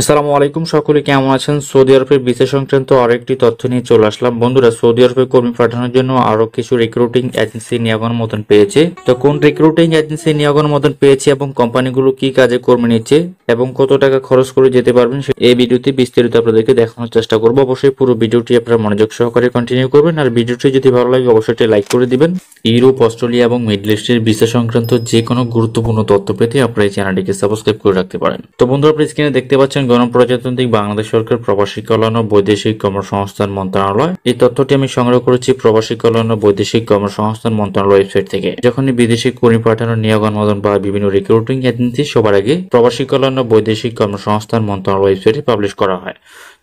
আসসালামু আলাইকুম সকলে কেমন আছেন সৌদি আরবের বিশেষ সংক্রান্ত আরেকটি তথ্য নিয়ে চলে আসলাম বন্ধুরা সৌদি আরবে কর্মী পাঠানোর জন্য আরো কিছু রিক্রুটিং এজেন্সি নিয়োগের মতন পেয়েছে তো কোন রিক্রুটিং এজেন্সি নিয়োগের মতন পেয়েছে এবং কোম্পানিগুলো কি কাজে কর্মী নিচ্ছে এবং কত টাকা খরচ করে যেতে পারবেন এই ভিডিওতে বিস্তারিত আপনাদেরকে দেখানোর চেষ্টা করবো অবশ্যই পুরো ভিডিওটি আপনারা মনোযোগ সহকারে কন্টিনিউ করবেন আর ভিডিওটি যদি ভালো লাগে অবশ্যই লাইক করে দিবেন ইউরোপ অস্ট্রেলিয়া এবং মিডল ইস্টের বিশেষ সংক্রান্ত যে কোনো গুরুত্বপূর্ণ তথ্য পেতে আপনারা এই চ্যানেলটিকে সাবস্ক্রাইব করে রাখতে পারেন তো বন্ধুরা আপনি স্ক্রিনে দেখতে পাচ্ছেন গণপ্রজাতন্ত্রী বাংলাদেশ সরকার প্রবাসী কল্যাণ ও বৈদেশিক কর্মসংস্থান মন্ত্রণালয় এই তথ্যটি আমি সংগ্রহ করেছি প্রবাসী কল্যাণ ও বৈদেশিক কর্মসংস্থান মন্ত্রণালয় ওয়েবসাইট থেকে যখনই বিদেশি কর্মী পাঠানোর নিয়োগ অনুমোদন বা বিভিন্ন রিক্রুটিং এজেন্সি সবার আগে প্রবাসী কল্যাণ ও বৈদেশিক কর্মসংস্থান মন্ত্রণালয় ওয়েবসাইটে পাবলিশ করা হয়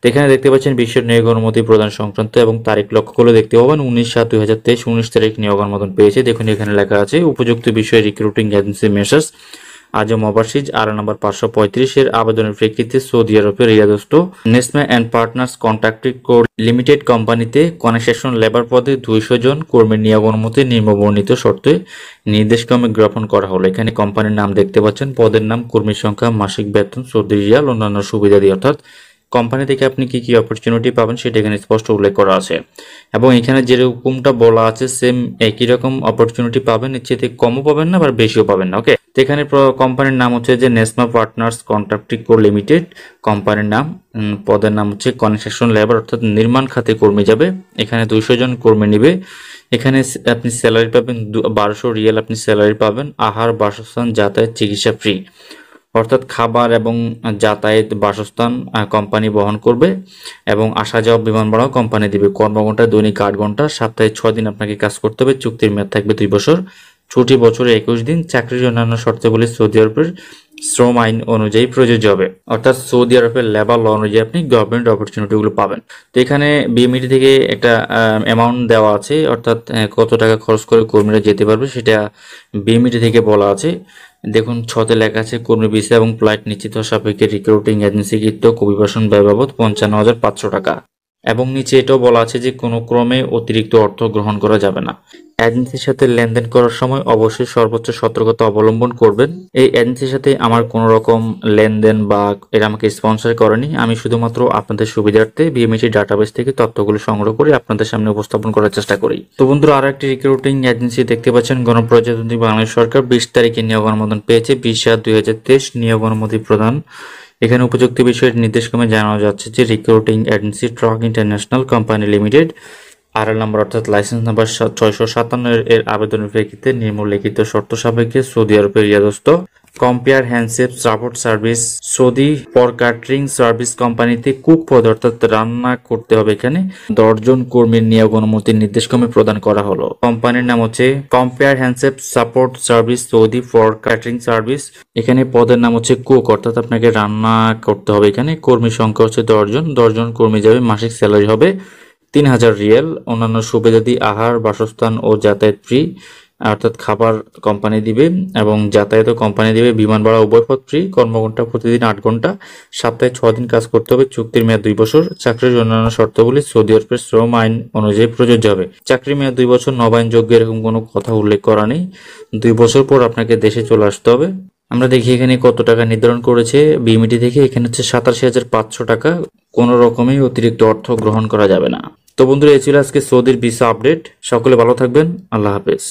এখানে দেখতে পাচ্ছেন বিশ্বের নিয়োগ অনুমতি প্রদান সংক্রান্ত এবং তারিখ লক্ষ্য করলে দেখতে পাবেন উনিশ সাত দুই হাজার তেইশ উনিশ তারিখ নিয়োগ অনুমোদন পেয়েছে দেখুন এখানে লেখা আছে উপযুক্ত বিষয়ে recruiting agency messrs Azam overseas R number পাঁচশো পঁয়ত্রিশের আবেদনের প্রেক্ষিতে সৌদি আরবের রিয়াদস্থ Nesma and partners contracting code limited কোম্পানিতে কনসেশন লেবার পদে দুইশো জন কর্মীর নিয়োগ অনুমতি নিম্নবর্ণিত শর্তে নির্দেশক্রমে গ্রহণ করা হলো এখানে কোম্পানির নাম দেখতে পাচ্ছেন পদের নাম কর্মীর সংখ্যা মাসিক বেতন সৌদি রিয়াল অন্যান্য সুবিধা দিয়ে অর্থাৎ কোম্পানি থেকে আপনি কি কি অপরচুনিটি পাবেন সেটা এখানে স্পষ্ট উল্লেখ করা আছে এবং এখানে যেরকমটা বলা আছে সেম একই রকম অপরচুনিটি পাবেন এর চেয়ে কমও পাবেন না আবার বেশিও পাবেন না ওকে এখানে কোম্পানির নাম হচ্ছে যে national partners contracting co limited কোম্পানির নাম পদের নাম হচ্ছে কনস্ট্রাকশন লেবার অর্থাৎ নির্মাণ খাতে কর্মী যাবে এখানে দুইশো জন কর্মী নেবে এখানে আপনি স্যালারি পাবেন বারোশো রিয়েল আপনি স্যালারি পাবেন আহার বাসস্থান যাতায়াত চিকিৎসা ফ্রি অর্থাৎ খাবার এবং যাতায়াত বাসস্থান কোম্পানি বহন করবে এবং আসা যাওয়া বিমান ভাড়াও কোম্পানি দেবে কর্মঘণ্টা দৈনিক আট ঘন্টা সপ্তাহে ছয় দিন আপনাকে কাজ করতে হবে চুক্তির মেয়াদ থাকবে দুই বছর ছুটি বছরে একুশ দিন চাকরির অন্যান্য শর্তগুলি সৌদি আরবের শ্রম আইন অনুযায়ী প্রযোজ্য হবে অর্থাৎ সৌদি আরবের লেবার ল অনুযায়ী আপনি গভর্নমেন্ট অপরচুনিটিগুলো পাবেন তো এখানে বিএমইটি e থেকে একটা অ্যামাউন্ট দেওয়া আছে অর্থাৎ কত টাকা খরচ করে কর্মীরা যেতে পারবে সেটা বিএমইটি e থেকে বলা আছে দেখুন ছতে লেখা আছে কর্মী ভিসা এবং ফ্লাইট নিশ্চিত সাপেক্ষে রিক্রুটিং এজেন্সি কৃত কবিবাসন ব্যয় বাবদ পঞ্চান্ন হাজার পাঁচশো টাকা এবং নিচে এটাও বলা আছে যে কোনো ক্রমে অতিরিক্ত অর্থ গ্রহণ করা যাবে না এজেন্সির সাথে লেনদেন করার সময় অবশ্যই সর্বোচ্চ সতর্কতা অবলম্বন করবেন এই এজেন্সির সাথে আমার কোনো রকম লেনদেন বা এরা আমাকে স্পন্সর করেনি আমি শুধুমাত্র আপনাদের সুবিধার্থে বিএমএসি ডাটাবেস থেকে তথ্যগুলো সংগ্রহ করে আপনাদের সামনে উপস্থাপন করার চেষ্টা করি তো বন্ধুরা আর একটি রিক্রুটিং এজেন্সি দেখতে পাচ্ছেন গণপ্রজাতন্ত্রী বাংলাদেশ সরকার বিশ তারিখে নিয়োগ অনুমোদন পেয়েছে বিশ সাত দুই নিয়োগ অনুমতি প্রদান এখানে উপযুক্ত বিষয়ের নির্দেশক্রমে জানানো যাচ্ছে যে recruiting agency truck international company limited RL number অর্থাৎ লাইসেন্স নাম্বার ছয়শো সাতান্ন এর আবেদনের প্রেক্ষিতে নিম্নলিখিত শর্ত সাপেক্ষে সৌদি আরবের ইয়াদস্ত কম্পেয়ার হ্যান্ডসেপ সাপোর্ট সার্ভিস সৌদি পর ক্যাটারিং সার্ভিস কোম্পানিতে কুক পদ অর্থাৎ রান্না করতে হবে এখানে দশজন কর্মীর নিয়োগ অনুমতির নির্দেশক্রমে প্রদান করা হলো কোম্পানির নাম হচ্ছে কম্পেয়ার হ্যান্ডসেপ support service Saudi for catering service এখানে পদের নাম হচ্ছে কুক অর্থাৎ আপনাকে রান্না করতে হবে এখানে কর্মীর সংখ্যা হচ্ছে দশজন দশজন কর্মী যাবে মাসিক স্যালারি হবে তিন হাজার রিয়েল অন্যান্য সুবিধাদি আহার বাসস্থান ও যাতায়াত ফ্রি অর্থাৎ খাবার কোম্পানি দিবে এবং যাতায়াতও কোম্পানি দিবে বিমান ভাড়া উভয়পথ ফ্রি কর্মঘণ্টা প্রতিদিন আট ঘন্টা সপ্তাহে ছ দিন কাজ করতে হবে চুক্তির মেয়াদ দুই বছর চাকরির অন্যান্য শর্তগুলি সৌদি আরবের শ্রম আইন অনুযায়ী প্রযোজ্য হবে চাকরির মেয়াদ দুই বছর নবায়নযোগ্য এরকম কোনো কথা উল্লেখ করা নেই দুই বছর পর আপনাকে দেশে চলে আসতে হবে আমরা দেখি এখানে কত টাকা নির্ধারণ করেছে বিমিটি দেখি এখানে হচ্ছে সাতাশি হাজার পাঁচশো টাকা কোনো রকমই অতিরিক্ত অর্থ গ্রহণ করা যাবে না তো বন্ধুরা এই ছিল আজকে সৌদির ভিসা আপডেট সকলে ভালো থাকবেন আল্লাহ হাফেজ